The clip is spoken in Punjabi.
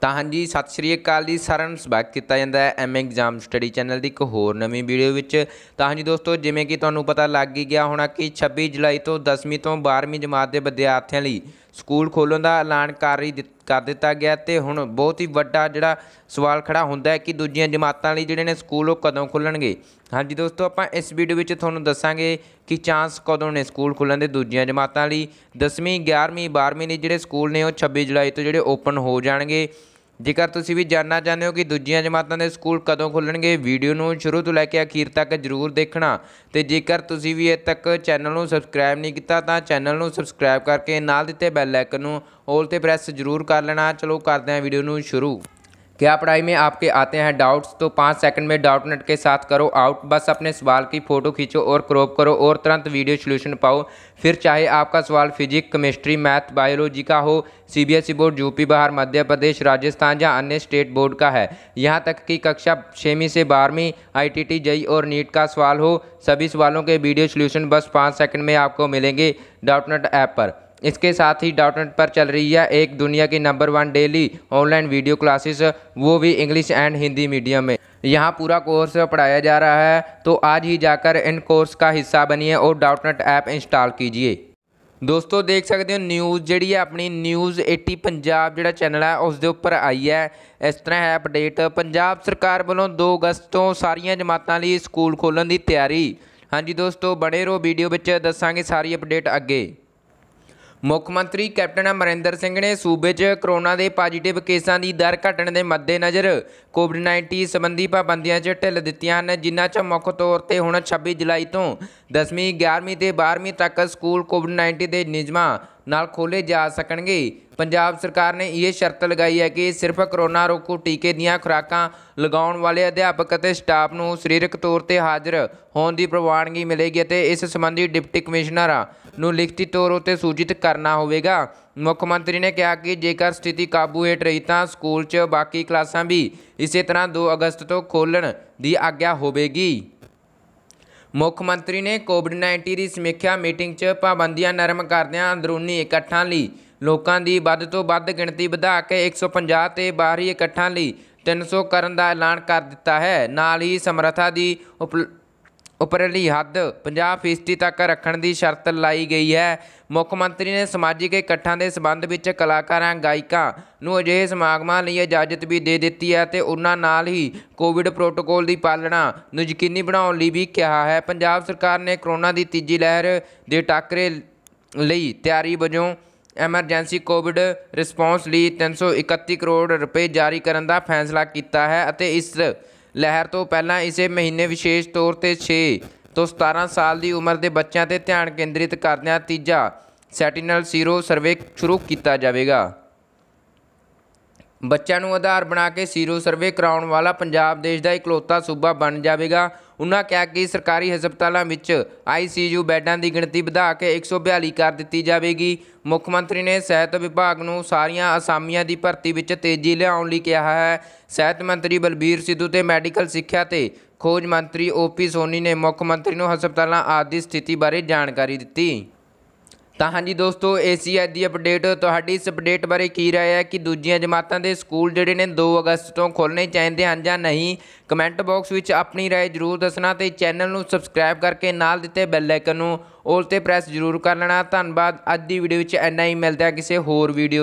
ਤਾਂ ਹਾਂਜੀ ਸਤਿ ਸ਼੍ਰੀ ਅਕਾਲ ਜੀ ਸਾਰਿਆਂ ਨੂੰ ਸਵਾਗਤ ਕੀਤਾ ਜਾਂਦਾ ਹੈ ਐਮ ਐਗਜ਼ਾਮ ਸਟੱਡੀ ਚੈਨਲ ਦੀ ਇੱਕ ਹੋਰ ਨਵੀਂ ਵੀਡੀਓ ਵਿੱਚ ਤਾਂ ਹਾਂਜੀ ਦੋਸਤੋ ਜਿਵੇਂ ਕਿ ਤੁਹਾਨੂੰ ਪਤਾ ਲੱਗ ਹੀ ਗਿਆ ਹੋਣਾ ਕਿ 26 ਜੁਲਾਈ ਤੋਂ 10ਵੀਂ ਤੋਂ 12ਵੀਂ ਜਮਾਤ ਦੇ ਵਿਦਿਆਰਥੀਆਂ ਲਈ ਸਕੂਲ ਖੋਲਣ ਦਾ ਐਲਾਨ ਕਰ ਹੀ ਕਰ ਦਿੱਤਾ ਗਿਆ ਤੇ ਹੁਣ ਬਹੁਤ ਹੀ ਵੱਡਾ ਜਿਹੜਾ ਸਵਾਲ ਖੜਾ ਹੁੰਦਾ ਹੈ ਕਿ ਦੂਜੀਆਂ ਜਮਾਤਾਂ ਲਈ ਜਿਹੜੇ ਨੇ ਸਕੂਲ ਉਹ ਕਦੋਂ ਖੁੱਲਣਗੇ ਹਾਂਜੀ ਦੋਸਤੋ ਆਪਾਂ ਇਸ ਵੀਡੀਓ ਵਿੱਚ ਤੁਹਾਨੂੰ ਦੱਸਾਂਗੇ ਕਿ ਚਾਂਸ ਕਦੋਂ ਨੇ ਸਕੂਲ ਖੁੱਲਣ ਦੇ ਦੂਜੀਆਂ ਜਮਾਤਾਂ ਲਈ 10ਵੀਂ 11ਵੀਂ 12ਵੀਂ ਦੇ ਜਿਹੜੇ ਸਕੂਲ ਨੇ ਉਹ 26 ਜੁਲਾਈ ਤੋਂ ਜਿਹੜੇ ਓਪਨ ਹੋ ਜਾਣਗੇ ਜੇਕਰ ਤੁਸੀਂ ਵੀ ਜਾਨਣਾ ਚਾਹੁੰਦੇ ਹੋ ਕਿ ਦੂਜੀਆਂ ਜਮਾਤਾਂ ਦੇ ਸਕੂਲ ਕਦੋਂ ਖੁੱਲਣਗੇ ਵੀਡੀਓ ਨੂੰ ਸ਼ੁਰੂ ਤੋਂ ਲੈ ਕੇ ਅਖੀਰ ਤੱਕ ਜਰੂਰ ਦੇਖਣਾ ਤੇ ਜੇਕਰ ਤੁਸੀਂ ਵੀ ਇਹ ਤੱਕ ਚੈਨਲ ਨੂੰ ਸਬਸਕ੍ਰਾਈਬ ਨਹੀਂ ਕੀਤਾ ਤਾਂ ਚੈਨਲ ਨੂੰ ਸਬਸਕ੍ਰਾਈਬ ਕਰਕੇ ਨਾਲ ਦਿੱਤੇ ਬੈਲ ਆਈਕਨ ਨੂੰ ਆਲ ਤੇ ਪ੍ਰੈਸ ਜਰੂਰ ਕਰ ਲੈਣਾ ਚਲੋ ਕਰਦੇ ਹਾਂ ਵੀਡੀਓ ਨੂੰ ਸ਼ੁਰੂ क्या पढ़ाई में आपके आते हैं डाउट्स तो पाँच सेकंड में डाउट नट के साथ करो आउट बस अपने सवाल की फ़ोटो खींचो और क्रॉप करो और तुरंत वीडियो सोल्यूशन पाओ फिर चाहे आपका सवाल फिजिक्स केमिस्ट्री मैथ बायोलॉजी का हो CBSE board UP Bihar Madhya Pradesh Rajasthan या अन्य स्टेट बोर्ड का है यहाँ तक कि कक्षा छवीं से बारहवीं आई टी जई और नीट का सवाल हो सभी सवालों के वीडियो सोल्यूशन बस पाँच सेकेंड में आपको मिलेंगे डाउटनेट ऐप पर इसके साथ ही डॉट नेट पर चल रही है एक दुनिया की number one daily online video classes वो भी इंग्लिश एंड हिंदी मीडियम में यहाँ पूरा कोर्स पढ़ाया जा रहा है तो आज ही जाकर इन कोर्स का हिस्सा बनिए और डॉट नेट ऐप इंस्टॉल कीजिए ਦੋਸਤੋ ਦੇਖ ਸਕਦੇ ਹੋ ਨਿਊਜ਼ ਜਿਹੜੀ ਹੈ ਆਪਣੀ ਨਿਊਜ਼ 80 ਪੰਜਾਬ ਜਿਹੜਾ ਚੈਨਲ ਹੈ ਉਸ ਦੇ ਉੱਪਰ ਆਈ ਹੈ ਇਸ ਤਰ੍ਹਾਂ ਹੈ ਅਪਡੇਟ ਪੰਜਾਬ ਸਰਕਾਰ ਵੱਲੋਂ 2 ਅਗਸਤ ਤੋਂ ਸਾਰੀਆਂ ਜਮਾਤਾਂ ਲਈ ਸਕੂਲ ਖੋਲਣ ਦੀ ਤਿਆਰੀ ਹਾਂਜੀ ਦੋਸਤੋ ਬਣੇ ਰਹੋ ਵੀਡੀਓ ਵਿੱਚ ਦੱਸਾਂਗੇ ਸਾਰੀ ਅਪਡੇਟ ਅੱਗੇ ਮੁੱਖ ਮੰਤਰੀ ਕੈਪਟਨ ਅਮਰਿੰਦਰ ਸਿੰਘ ਨੇ ਸੂਬੇ 'ਚ ਕਰੋਨਾ ਦੇ ਪੋਜ਼ਿਟਿਵ ਕੇਸਾਂ ਦੀ ਦਰ ਘਟਣ ਦੇ ਮੱਦੇਨਜ਼ਰ ਕੋਵਿਡ-19 ਸੰਬੰਧੀ ਪਾਬੰਦੀਆਂ 'ਚ ਢਿੱਲ ਦਿੱਤੀਆਂ ਹਨ ਜਿਨ੍ਹਾਂ 'ਚ ਮੁੱਖ ਤੌਰ ਤੇ ਹੁਣ 26 ਜੁਲਾਈ ਤੋਂ 10ਵੀਂ 11ਵੀਂ ਤੇ 12ਵੀਂ ਤੱਕ ਸਕੂਲ ਕੋਵਿਡ-19 ਦੇ ਨਿਯਮਾਂ ਨਾਲ ਖੋਲੇ ਜਾ ਸਕਣਗੇ ਪੰਜਾਬ ਸਰਕਾਰ ਨੇ ਇਹ ਸ਼ਰਤ ਲਗਾਈ ਹੈ ਕਿ ਸਿਰਫ ਕਰੋਨਾ ਰੋਕੂ ਟੀਕੇ ਦੀਆਂ ਖੁਰਾਕਾਂ ਲਗਾਉਣ ਵਾਲੇ ਅਧਿਆਪਕ ਅਤੇ ਸਟਾਫ ਨੂੰ ਸਰੀਰਕ ਤੌਰ ਤੇ ਹਾਜ਼ਰ ਹੋਣ ਦੀ ਪ੍ਰਵਾਨਗੀ ਮਿਲੇਗੀ ਅਤੇ ਇਸ ਸੰਬੰਧੀ ਡਿਪਟੀ ਕਮਿਸ਼ਨਰ ਨੂੰ ਲਿਖਤੀ ਤੌਰ ਉਤੇ ਸੂਚਿਤ ਕਰਨਾ ਹੋਵੇਗਾ ਮੁੱਖ ਮੰਤਰੀ ਨੇ ਕਿਹਾ ਕਿ ਜੇਕਰ ਸਥਿਤੀ ਕਾਬੂ ਹੇਠ ਰਹੀ ਤਾਂ ਸਕੂਲ 'ਚ ਬਾਕੀ ਕਲਾਸਾਂ ਵੀ ਇਸੇ ਤਰ੍ਹਾਂ 2 ਅਗਸਤ ਤੋਂ ਖੋਲਣ ਦੀ ਆਗਿਆ ਹੋਵੇਗੀ ਮੁੱਖ ਮੰਤਰੀ ਨੇ ਕੋਵਿਡ-19 ਦੀ ਸਮੀਖਿਆ ਮੀਟਿੰਗ 'ਚ ਪਾਬੰਦੀਆਂ ਨਰਮ ਕਰਦਿਆਂ ਅੰਦਰੂਨੀ ਇਕੱਠਾਂ ਲਈ ਲੋਕਾਂ ਦੀ ਵੱਧ ਤੋਂ ਵੱਧ ਗਿਣਤੀ ਵਧਾ ਕੇ 150 ਤੇ ਬਾਹਰੀ ਇਕੱਠਾਂ ਲਈ 300 ਕਰਨ ਦਾ ਐਲਾਨ ਕਰ ਦਿੱਤਾ ਹੈ ਨਾਲ ਹੀ ਸਮਰੱਥਾ ਦੀ ਉਪਰਲੀ ਹੱਦ 50% ਤੱਕ ਰੱਖਣ ਦੀ ਸ਼ਰਤ ਲਾਈ ਗਈ ਹੈ ਮੁੱਖ ਮੰਤਰੀ ਨੇ ਸਮਾਜਿਕ ਇਕੱਠਾਂ ਦੇ ਸਬੰਧ ਵਿੱਚ ਕਲਾਕਾਰਾਂ ਗਾਇਕਾਂ ਨੂੰ ਅਜਿਹੇ ਸਮਾਗਮਾਂ ਲਈ ਇਜਾਜ਼ਤ ਵੀ ਦੇ ਦਿੱਤੀ ਹੈ ਤੇ ਉਹਨਾਂ ਨਾਲ ਹੀ ਕੋਵਿਡ ਪ੍ਰੋਟੋਕੋਲ ਦੀ ਪਾਲਣਾ ਨੂੰ ਯਕੀਨੀ ਬਣਾਉਣ ਲਈ ਵੀ ਕਿਹਾ ਹੈ ਪੰਜਾਬ ਸਰਕਾਰ ਨੇ ਕਰੋਨਾ ਦੀ ਤੀਜੀ ਲਹਿਰ ਦੇ ਟਾਕਰੇ ਲਈ ਤਿਆਰੀ ਵਜੋਂ ਐਮਰਜੈਂਸੀ ਕੋਵਿਡ ਰਿਸਪੌਂਸ ਲਈ 331 ਕਰੋੜ ਰੁਪਏ ਜਾਰੀ ਕਰਨ ਦਾ ਫੈਸਲਾ ਕੀਤਾ ਹੈ ਅਤੇ ਇਸ ਲਹਿਰ ਤੋਂ ਪਹਿਲਾਂ ਇਸੇ ਮਹੀਨੇ ਵਿਸ਼ੇਸ਼ ਤੌਰ ਤੇ 6 ਤੋਂ 17 ਸਾਲ ਦੀ ਉਮਰ ਦੇ ਬੱਚਿਆਂ ਤੇ ਧਿਆਨ ਕੇਂਦਰਿਤ ਕਰਦਿਆਂ ਤੀਜਾ ਸੈਟੀਨਲ ਸੀਰੋ ਸਰਵੇ ਸ਼ੁਰੂ ਕੀਤਾ ਜਾਵੇਗਾ ਬੱਚਿਆਂ ਨੂੰ ਆਧਾਰ ਬਣਾ ਕੇ ਸੀਰੋ ਸਰਵੇ ਕਰਾਉਣ ਵਾਲਾ ਪੰਜਾਬ ਦੇਸ਼ ਦਾ ਇਕਲੌਤਾ ਸੂਬਾ ਬਣ ਜਾਵੇਗਾ ਉਨ੍ਹਾਂ ਕਿਹਾ ਕਿ ਸਰਕਾਰੀ ਹਸਪਤਾਲਾਂ ਵਿੱਚ ਆਈਸੀਯੂ ਬੈੱਡਾਂ ਦੀ ਗਿਣਤੀ ਵਧਾ ਕੇ 142 ਕਰ ਦਿੱਤੀ ਜਾਵੇਗੀ ਮੁੱਖ ਮੰਤਰੀ ਨੇ ਸਿਹਤ ਵਿਭਾਗ ਨੂੰ ਸਾਰੀਆਂ ਅਸਾਮੀਆਂ ਦੀ ਭਰਤੀ ਵਿੱਚ ਤੇਜ਼ੀ ਲਿਆਉਣ ਲਈ ਕਿਹਾ ਹੈ ਸਿਹਤ ਮੰਤਰੀ ਬਲਬੀਰ ਸਿੱਧੂ ਤੇ ਮੈਡੀਕਲ ਸਿੱਖਿਆ ਤੇ ਖੋਜ ਮੰਤਰੀ ਓਪੀ ਸੋਨੀ ਨੇ ਮੁੱਖ ਮੰਤਰੀ ਨੂੰ ਹਸਪਤਾਲਾਂ ਆਦਿ ਦੀ ਸਥਿਤੀ ਬਾਰੇ ਜਾਣਕਾਰੀ ਦਿੱਤੀ ਤਾਂ ਹਾਂਜੀ ਦੋਸਤੋ ਏਸੀਆ ਦੀ ਅਪਡੇਟ ਤੁਹਾਡੀ ਇਸ ਅਪਡੇਟ ਬਾਰੇ ਕੀ رائے ਹੈ ਕਿ ਦੂਜੀਆਂ ਜਮਾਤਾਂ ਦੇ ਸਕੂਲ ਜਿਹੜੇ ਨੇ 2 ਅਗਸਤ ਤੋਂ ਖੋਲਣੇ ਚਾਹੀਦੇ ਹਨ ਜਾਂ ਨਹੀਂ ਕਮੈਂਟ ਬਾਕਸ ਵਿੱਚ ਆਪਣੀ رائے ਜ਼ਰੂਰ ਦੱਸਣਾ ਤੇ ਚੈਨਲ ਨੂੰ ਸਬਸਕ੍ਰਾਈਬ ਕਰਕੇ ਨਾਲ ਦਿੱਤੇ ਬੈਲ ਆਈਕਨ ਨੂੰ ਆਲ ਤੇ ਪ੍ਰੈਸ ਜ਼ਰੂਰ ਕਰ ਲੈਣਾ ਧੰਨਵਾਦ ਅੱਜ ਦੀ ਵੀਡੀਓ ਵਿੱਚ ਇੰਨਾ ਹੀ ਮਿਲਦਾ ਕਿਸੇ ਹੋਰ ਵੀਡੀਓ